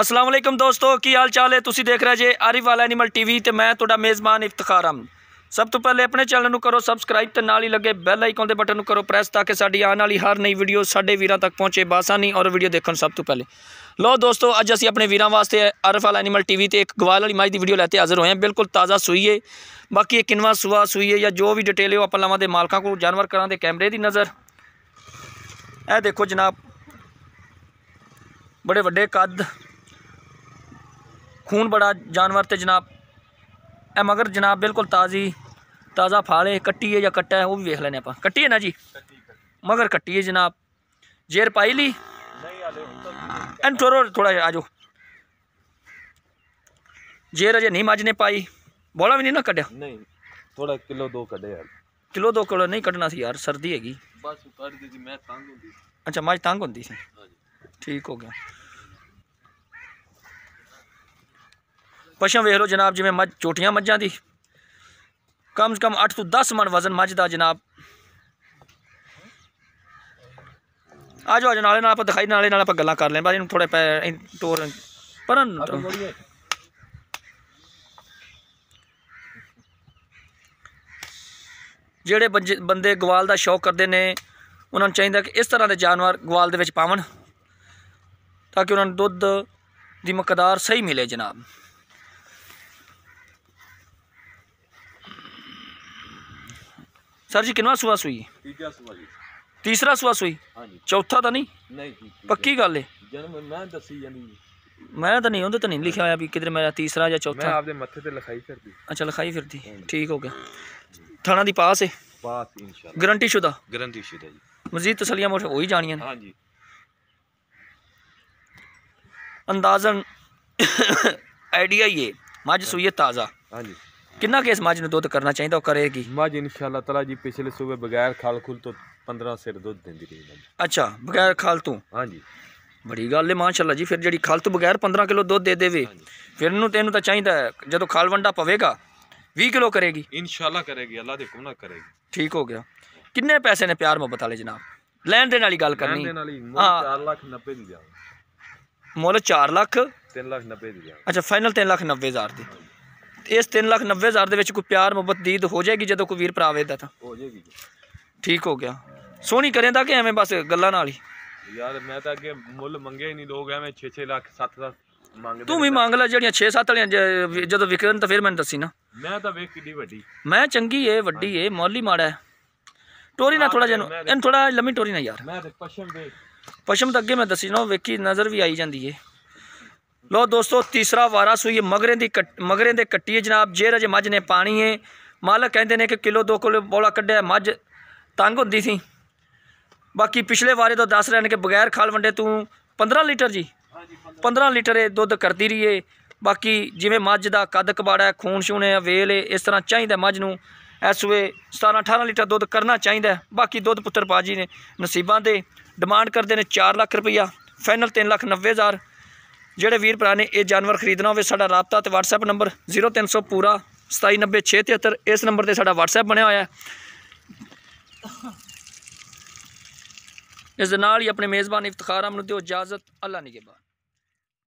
ਅਸਲਾਮ ਅਲੈਕਮ ਦੋਸਤੋ ਕੀ ਹਾਲ ਚਾਲ ਹੈ ਤੁਸੀਂ ਦੇਖ ਰਹੇ ਜੇ ਆਰਿਫ ਵਾਲਾ ਐਨੀਮਲ ਟੀਵੀ ਤੇ ਮੈਂ ਤੁਹਾਡਾ ਮੇਜ਼ਬਾਨ ਇਫਤਖਾਰ ਸਭ ਤੋਂ ਪਹਿਲੇ ਆਪਣੇ ਚੈਨਲ ਨੂੰ ਕਰੋ ਸਬਸਕ੍ਰਾਈਬ ਤੇ ਨਾਲ ਹੀ ਲੱਗੇ ਬੈਲ ਆਈਕਨ ਦੇ ਬਟਨ ਨੂੰ ਕਰੋ ਪ੍ਰੈਸ ਤਾਂ ਕਿ ਸਾਡੀ ਆਉਣ ਵਾਲੀ ਹਰ ਨਈ ਵੀਡੀਓ ਸਾਡੇ ਵੀਰਾਂ ਤੱਕ ਪਹੁੰਚੇ ਬਾਸਾਨੀ ਔਰ ਵੀਡੀਓ ਦੇਖਣ ਸਭ ਤੋਂ ਪਹਿਲੇ ਲੋ ਦੋਸਤੋ ਅੱਜ ਅਸੀਂ ਆਪਣੇ ਵੀਰਾਂ ਵਾਸਤੇ ਆਰਿਫ ਵਾਲਾ ਐਨੀਮਲ ਟੀਵੀ ਤੇ ਇੱਕ ਗਵਾਲ ਵਾਲੀ ਮੱਝ ਦੀ ਵੀਡੀਓ ਲੈ ਕੇ ਹਾਜ਼ਰ ਹੋਏ ਹਾਂ ਬਿਲਕੁਲ ਤਾਜ਼ਾ ਸੂਈ ਹੈ ਬਾਕੀ ਇਹ ਕਿਨਵਾ ਸੁਆ ਸੂਈ ਹੈ ਜਾਂ ਜੋ ਵੀ ਡਿਟੇਲ ਹੈ ਉਹ ਆਪਾਂ ਲਾਵਾਂ ਦੇ ਮਾਲਕਾਂ ਕੋਲ ਜਾਨਵਰ ਕਰਾਂ ਦੇ ਕੈਮਰੇ ਦੀ ਨਜ਼ਰ ਇਹ ਦੇਖੋ ਜਨਾਬ ਬੜੇ ਵੱਡੇ ਕੱਦ ਖੂਨ ਬੜਾ ਜਾਨਵਰ ਤੇ ਜਨਾਬ ਇਹ ਮਗਰ ਜਨਾਬ ਬਿਲਕੁਲ ਤਾਜ਼ੀ ਤਾਜ਼ਾ ਫਾਲੇ ਕੱਟੀਏ ਜਾਂ ਕੱਟਾ ਹੈ ਉਹ ਵੀ ਵੇਖ ਲੈਣੇ ਆਪਾਂ ਕੱਟੀ ਹੈ ਨਾ ਜੀ ਮਗਰ ਕੱਟੀ ਹੈ ਜਨਾਬ ਜੇਰ ਪਾਈ ਲਈ ਨਹੀਂ ਆਲੇ ਹੁਣ ਥੋੜਾ ਜਿਹਾ ਆਜੋ ਜੇਰ ਅਜੇ ਨਹੀਂ ਮਾਜਨੇ ਪਾਈ ਬੋਲਾ ਵੀ ਨਹੀਂ ਨਾ ਕੱਢਿਆ ਨਹੀਂ ਥੋੜਾ ਕਿਲੋ ਦੋ ਕੱਢਿਆ ਕਿਲੋ ਦੋ ਕਿਲੋ ਨਹੀਂ ਕੱਢਣਾ ਸੀ ਯਾਰ ਸਰਦੀ ਹੈਗੀ ਬਸ ਕੱਢ ਦੇ ਜੀ ਮੈਂ ਤੰਗ ਹੁੰਦੀ ਅੱਛਾ ਮਾਜ ਤੰਗ ਹੁੰਦੀ ਸੀ ਠੀਕ ਹੋ ਗਿਆ ਪਸ਼ਮ ਵੇਖ ਲਓ ਜਨਾਬ ਜਿਵੇਂ ਮੱਝ ਚੋਟੀਆਂ ਮੱਝਾਂ ਦੀ ਕਮ ਸੇ ਕਮ 8 ਤੋਂ 10 ਮਣ ਵਜ਼ਨ ਮੱਝ ਦਾ ਜਨਾਬ ਆ ਜਾਓ ਨਾਲੇ ਨਾਲ ਆਪਾਂ ਦਿਖਾਈ ਨਾਲੇ ਨਾਲ ਆਪਾਂ ਗੱਲਾਂ ਕਰ ਲੈਣ ਬਾਜੀ ਇਹਨੂੰ ਥੋੜੇ ਟੋਰ ਪਰਨ ਜਿਹੜੇ ਬੰਦੇ ਗਵਾਲ ਦਾ ਸ਼ੌਕ ਕਰਦੇ ਨੇ ਉਹਨਾਂ ਨੂੰ ਚਾਹੀਦਾ ਕਿ ਇਸ ਤਰ੍ਹਾਂ ਦੇ ਜਾਨਵਰ ਗਵਾਲ ਦੇ ਵਿੱਚ ਪਾਵਣ ਤਾਂ ਕਿ ਉਹਨਾਂ ਨੂੰ ਦੁੱਧ ਦੀ ਮਕਦਾਰ ਸਹੀ ਮਿਲੇ ਜਨਾਬ सर जी किनवा सूआ सूई ਤੀਜਾ ਸੂਆ ਜੀ ਤੀਸਰਾ ਸੂਆ ਸੂਈ ਹਾਂਜੀ ਚੌਥਾ ਤਾਂ ਨਹੀਂ ਨਹੀਂ ਜੀ ਤੀਜਾ। ਪੱਕੀ ਗੱਲ ਏ ਜਨਮ ਮੈਂ ਦੱਸੀ ਜਾਂਦੀ ਜੀ। ਮੈਂ ਤਾਂ ਨਹੀਂ ਉਹਦੇ ਤਾਂ ਨਹੀਂ ਲਿਖਿਆ ਹੋਇਆ ਵੀ ਕਿਧਰ ਮੇਰਾ ਤੀਸਰਾ ਜਾਂ ਮੈਂ ਚੌਥਾ ਆਪਦੇ ਮੱਥੇ ਤੇ ਲਿਖਾਈ ਕਰਦੀ ਅੱਛਾ ਲਿਖਾਈ ਫਿਰਦੀ ਠੀਕ ਹੋ ਗਿਆ ਥਾਣਾ ਦੀ ਪਾਸ ਏ ਬਾਤ ਇਨਸ਼ਾਅੱਲਾ ਗਰੰਟੀ ਸ਼ੁਦਾ ਗਰੰਟੀ ਸ਼ੁਦਾ ਜੀ ਮਜ਼ੀਦ ਤਸੱਲੀਆਂ ਮੋਟ ਹੋ ਹੀ ਜਾਣੀਆਂ ਨੇ ਹਾਂਜੀ ਅੰਦਾਜ਼ਨ ਆਈਡੀਆ ਹੀ ਏ ਮੱਝ ਸੂਈ ਏ ਤਾਜ਼ਾ ਹਾਂਜੀ ਕਿੰਨਾ ਕੇਸ ਮੱਝ ਨੂੰ ਦੁੱਧ ਕਰਨਾ ਚਾਹੀਦਾ ਉਹ ਕਰੇਗੀ ਮੱਝ ਇਨਸ਼ਾਅੱਲਾ ਤਾਲਾ ਜੀ ਪਿਛਲੇ ਸੂਬੇ ਬਗੈਰ ਖਾਲ ਖੁਲ ਤੋਂ 15 ਸਿਰ ਦੁੱਧ ਦਿੰਦੀ ਰਹੀ ਅੱਛਾ ਬਗੈਰ ਖਾਲ ਤੋਂ ਹਾਂਜੀ ਬੜੀ ਗੱਲ ਹੈ ਮਾਸ਼ਾਅੱਲਾ ਜੀ ਫਿਰ ਜਿਹੜੀ ਖਾਲ ਤੋਂ ਬਗੈਰ 15 ਕਿਲੋ ਦੁੱਧ ਦੇ ਦੇਵੇ ਫਿਰ ਨੂੰ ਤੈਨੂੰ ਤਾਂ ਚਾਹੀਦਾ ਜਦੋਂ ਖਾਲ ਵੰਡਾ ਪਵੇਗਾ 20 ਕਿਲੋ ਕਰੇਗੀ ਇਨਸ਼ਾਅੱਲਾ ਕਰੇਗੀ ਅੱਲਾ ਦੇ ਹੁਕਮ ਨਾਲ ਕਰੇਗੀ ਠੀਕ ਹੋ ਗਿਆ ਕਿੰਨੇ ਪੈਸੇ ਨੇ ਪਿਆਰ ਮੁਹੱਬਤ ਵਾਲੇ ਜਨਾਬ ਲੈਣ ਦੇਣ ਵਾਲੀ ਗੱਲ ਲੈਣ ਕਰਨੀ ਦੇਣ ਵਾਲੀ ਮੁੱਲ ਹਾਂ। 4 ਲੱਖ 90 ਦੀ ਜਾਵੇ ਮੁੱਲ 4 ਲੱਖ 3 ਲੱਖ 90 ਦੀ ਜਾਵੇ ਅੱਛਾ ਫਾਈਨਲ 3 ਲੱਖ 90 ਹਜ਼ਾਰ ਦੀ ਇਸ 390000 ਦੇ ਵਿੱਚ ਕੋਈ ਪਿਆਰ ਮੁਹੱਬਤ ਦੀਦ ਹੋ ਜਾਏਗੀ ਜਦੋਂ ਕੋਈ ਵੀਰ ਭਰਾ ਵੇਦਾ ਤਾਂ ਹੋ ਜਾਏਗੀ ਠੀਕ ਹੋ ਗਿਆ ਸੋਹਣੀ ਕਰੇ ਤਾਂ ਕਿ ਐਵੇਂ ਬਸ ਗੱਲਾਂ ਨਾਲ ਹੀ ਯਾਰ ਮੈਂ ਤਾਂ ਅੱਗੇ ਮੁੱਲ ਮੰਗਿਆ ਹੀ ਨਹੀਂ ਲੋਕ ਐਵੇਂ 6-6 ਲੱਖ 7-7 ਮੰਗਦੇ ਤੂੰ ਵੀ ਮੰਗ ਲੈ ਜਿਹੜੀਆਂ 6-7 ਵਾਲੀਆਂ ਜਦੋਂ ਵਿਕਰਨ ਤਾਂ ਫਿਰ ਮੈਨੂੰ ਦੱਸੀ ਨਾ ਮੈਂ ਤਾਂ ਵੇਖ ਕਿੱਡੀ ਵੱਡੀ ਮੈਂ ਚੰਗੀ ਏ ਵੱਡੀ ਏ ਮੌਲੀ ਮਾੜਾ ਟੋਰੀ ਨਾ ਥੋੜਾ ਜਨ ਇਹਨ ਥੋੜਾ ਲੰਮੀ ਟੋਰੀ ਨਾ ਯਾਰ ਮੈਂ ਤੇ ਪਸ਼ਮ ਦੇ ਪਸ਼ਮ ਤਾਂ ਅੱਗੇ ਮੈਂ ਦੱਸੀ ਨਾ ਵੇਖੀ ਨਜ਼ਰ ਵੀ ਆਈ ਜਾਂਦੀ ਏ ਲੋ ਦੋਸਤੋ ਤੀਸਰਾ ਵਾਰਾ ਸੂਈ ਮਗਰੇ ਦੀ ਮਗਰੇ ਦੇ ਕੱਟੀ ਜਨਾਬ ਜੇ ਰਜ ਮੱਝ ਨੇ ਪਾਣੀ ਹੈ ਮਾਲਕ ਕਹਿੰਦੇ ਨੇ ਕਿ ਕਿਲੋ 2 ਕਿਲੋ ਬੋਲਾ ਕੱਢਿਆ ਮੱਝ ਤੰਗ ਹੁੰਦੀ ਸੀ ਬਾਕੀ ਪਿਛਲੇ ਵਾਰੇ ਤੋਂ ਦੱਸ ਰਹੇ ਨੇ ਕਿ ਬਗੈਰ ਖਾਲ ਵੰਡੇ ਤੂੰ 15 ਲੀਟਰ ਜੀ 15 ਲੀਟਰ ਇਹ ਦੁੱਧ ਕਰਦੀ ਰਹੀਏ ਬਾਕੀ ਜਿਵੇਂ ਮੱਝ ਦਾ ਕੱਦ ਕਬਾੜਾ ਖੂਨ ਛੂਣੇ ਵੇਲ ਇਸ ਤਰ੍ਹਾਂ ਚਾਹੀਦਾ ਮੱਝ ਨੂੰ ਇਸ 17 18 ਲੀਟਰ ਦੁੱਧ ਕਰਨਾ ਚਾਹੀਦਾ ਬਾਕੀ ਦੁੱਧ ਪੁੱਤਰ ਪਾਜੀ ਨੇ ਨਸੀਬਾਂ ਤੇ ਡਿਮਾਂਡ ਕਰਦੇ ਨੇ 4 ਲੱਖ ਰੁਪਇਆ ਫਾਈਨਲ 3 ਲੱਖ 90 ਹਜ਼ਾਰ जोड़े वीर भरा ने यह जानवर खरीदना हो सा रबता तो वट्सएप नंबर जीरो तीन सौ पूरा सताई नब्बे छे तिहत्तर इस नंबर से साड़ा वट्सएप बनया हुआ है इस ही अपने मेज़बान इफ्तार अमन दो इजाजत अल्लाह ने के बाद